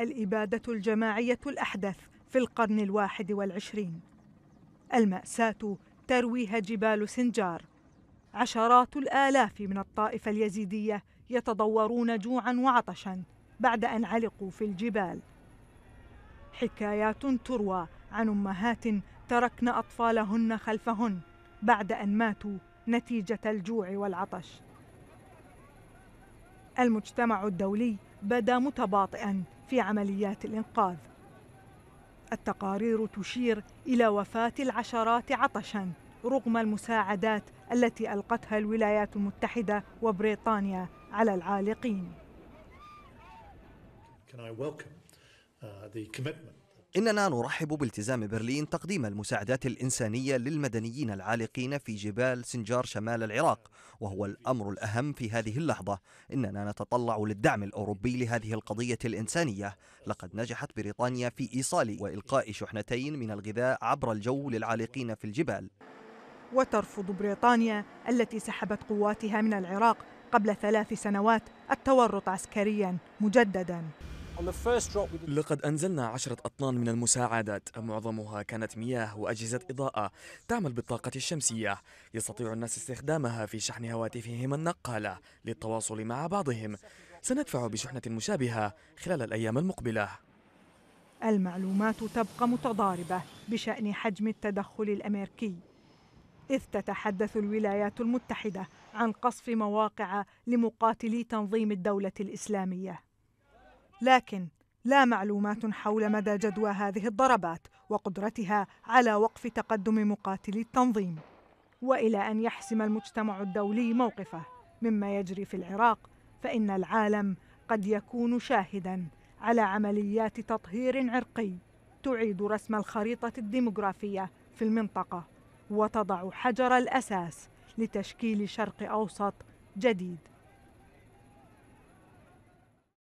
الإبادة الجماعية الأحدث في القرن الواحد والعشرين المأساة ترويها جبال سنجار عشرات الآلاف من الطائفة اليزيدية يتضورون جوعا وعطشا بعد أن علقوا في الجبال حكايات تروى عن أمهات تركن أطفالهن خلفهن بعد أن ماتوا نتيجة الجوع والعطش المجتمع الدولي بدا متباطئا في عمليات الإنقاذ التقارير تشير إلى وفاة العشرات عطشاً رغم المساعدات التي ألقتها الولايات المتحدة وبريطانيا على العالقين. Can I welcome uh, the commitment إننا نرحب بالتزام برلين تقديم المساعدات الإنسانية للمدنيين العالقين في جبال سنجار شمال العراق وهو الأمر الأهم في هذه اللحظة إننا نتطلع للدعم الأوروبي لهذه القضية الإنسانية لقد نجحت بريطانيا في إيصال وإلقاء شحنتين من الغذاء عبر الجو للعالقين في الجبال وترفض بريطانيا التي سحبت قواتها من العراق قبل ثلاث سنوات التورط عسكريا مجددا لقد أنزلنا عشرة أطنان من المساعدات معظمها كانت مياه وأجهزة إضاءة تعمل بالطاقة الشمسية يستطيع الناس استخدامها في شحن هواتفهم النقالة للتواصل مع بعضهم سندفع بشحنة مشابهة خلال الأيام المقبلة المعلومات تبقى متضاربة بشأن حجم التدخل الأمريكي إذ تتحدث الولايات المتحدة عن قصف مواقع لمقاتلي تنظيم الدولة الإسلامية لكن لا معلومات حول مدى جدوى هذه الضربات وقدرتها على وقف تقدم مقاتلي التنظيم والى ان يحسم المجتمع الدولي موقفه مما يجري في العراق فان العالم قد يكون شاهدا على عمليات تطهير عرقي تعيد رسم الخريطه الديموغرافيه في المنطقه وتضع حجر الاساس لتشكيل شرق اوسط جديد